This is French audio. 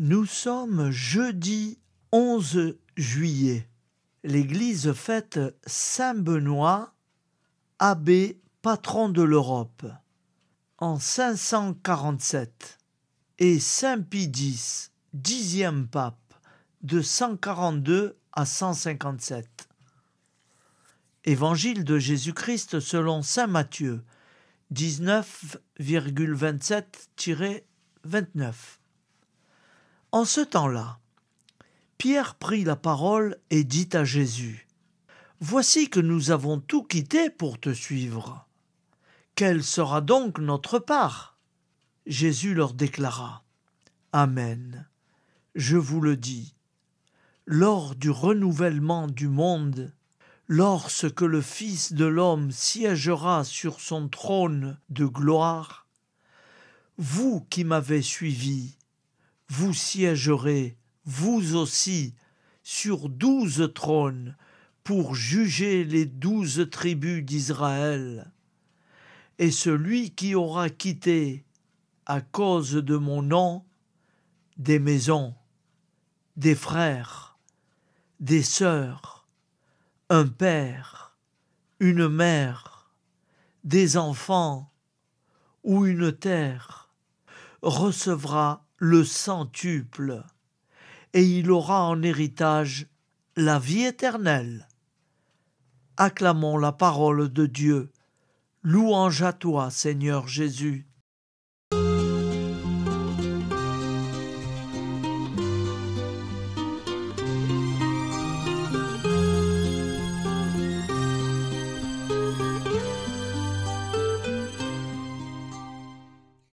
Nous sommes jeudi 11 juillet. L'Église fête Saint Benoît, abbé patron de l'Europe, en 547, et Saint Pidis, dixième pape, de 142 à 157. Évangile de Jésus-Christ selon Saint Matthieu, 19,27-29. En ce temps-là, Pierre prit la parole et dit à Jésus, Voici que nous avons tout quitté pour te suivre. Quelle sera donc notre part Jésus leur déclara, Amen. Je vous le dis, lors du renouvellement du monde, lorsque le Fils de l'homme siégera sur son trône de gloire, vous qui m'avez suivi, vous siégerez, vous aussi, sur douze trônes pour juger les douze tribus d'Israël. Et celui qui aura quitté, à cause de mon nom, des maisons, des frères, des sœurs, un père, une mère, des enfants ou une terre, recevra le centuple, et il aura en héritage la vie éternelle. Acclamons la parole de Dieu. Louange à toi, Seigneur Jésus.